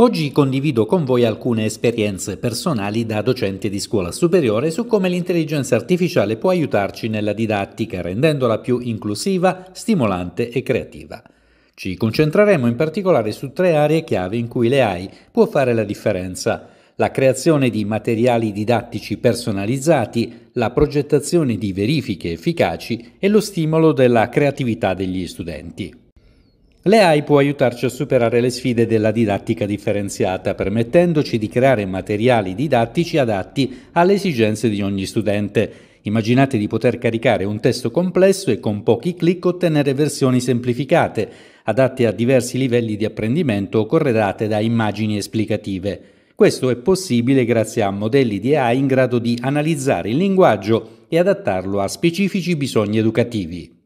Oggi condivido con voi alcune esperienze personali da docente di scuola superiore su come l'intelligenza artificiale può aiutarci nella didattica, rendendola più inclusiva, stimolante e creativa. Ci concentreremo in particolare su tre aree chiave in cui l'AI può fare la differenza. La creazione di materiali didattici personalizzati, la progettazione di verifiche efficaci e lo stimolo della creatività degli studenti. L'EAI può aiutarci a superare le sfide della didattica differenziata, permettendoci di creare materiali didattici adatti alle esigenze di ogni studente. Immaginate di poter caricare un testo complesso e con pochi clic ottenere versioni semplificate, adatte a diversi livelli di apprendimento o corredate da immagini esplicative. Questo è possibile grazie a modelli di AI in grado di analizzare il linguaggio e adattarlo a specifici bisogni educativi.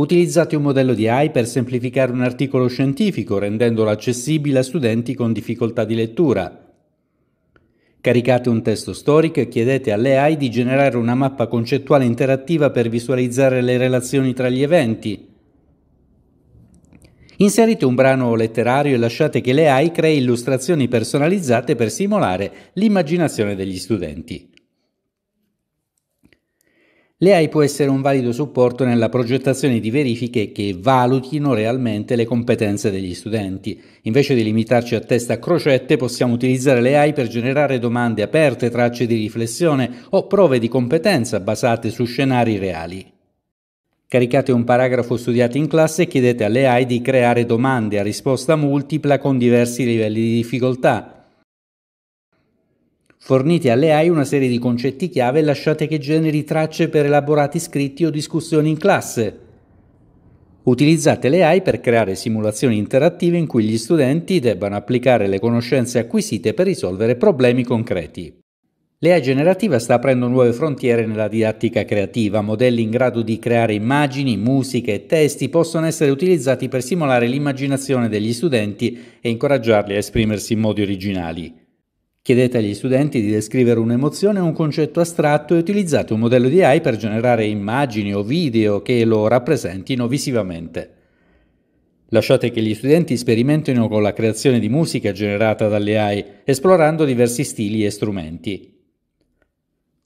Utilizzate un modello di AI per semplificare un articolo scientifico rendendolo accessibile a studenti con difficoltà di lettura. Caricate un testo storico e chiedete alle AI di generare una mappa concettuale interattiva per visualizzare le relazioni tra gli eventi. Inserite un brano letterario e lasciate che le AI crei illustrazioni personalizzate per simulare l'immaginazione degli studenti. L'EAI può essere un valido supporto nella progettazione di verifiche che valutino realmente le competenze degli studenti. Invece di limitarci a testa a crocette, possiamo utilizzare l'EAI per generare domande aperte, tracce di riflessione o prove di competenza basate su scenari reali. Caricate un paragrafo studiato in classe e chiedete all'EAI di creare domande a risposta multipla con diversi livelli di difficoltà Fornite alle AI una serie di concetti chiave e lasciate che generi tracce per elaborati scritti o discussioni in classe. Utilizzate le AI per creare simulazioni interattive in cui gli studenti debbano applicare le conoscenze acquisite per risolvere problemi concreti. L'EA generativa sta aprendo nuove frontiere nella didattica creativa. Modelli in grado di creare immagini, musiche e testi possono essere utilizzati per simulare l'immaginazione degli studenti e incoraggiarli a esprimersi in modi originali. Chiedete agli studenti di descrivere un'emozione o un concetto astratto e utilizzate un modello di AI per generare immagini o video che lo rappresentino visivamente. Lasciate che gli studenti sperimentino con la creazione di musica generata dalle AI, esplorando diversi stili e strumenti.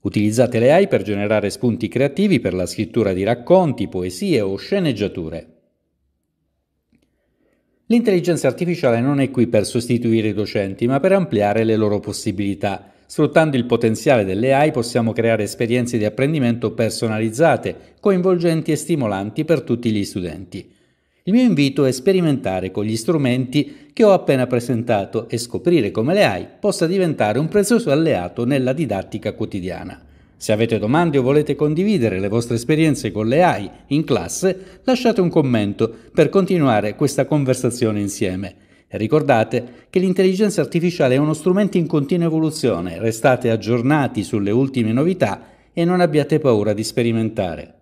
Utilizzate le AI per generare spunti creativi per la scrittura di racconti, poesie o sceneggiature. L'intelligenza artificiale non è qui per sostituire i docenti, ma per ampliare le loro possibilità. Sfruttando il potenziale delle AI possiamo creare esperienze di apprendimento personalizzate, coinvolgenti e stimolanti per tutti gli studenti. Il mio invito è sperimentare con gli strumenti che ho appena presentato e scoprire come le AI possa diventare un prezioso alleato nella didattica quotidiana. Se avete domande o volete condividere le vostre esperienze con le AI in classe, lasciate un commento per continuare questa conversazione insieme. E ricordate che l'intelligenza artificiale è uno strumento in continua evoluzione, restate aggiornati sulle ultime novità e non abbiate paura di sperimentare.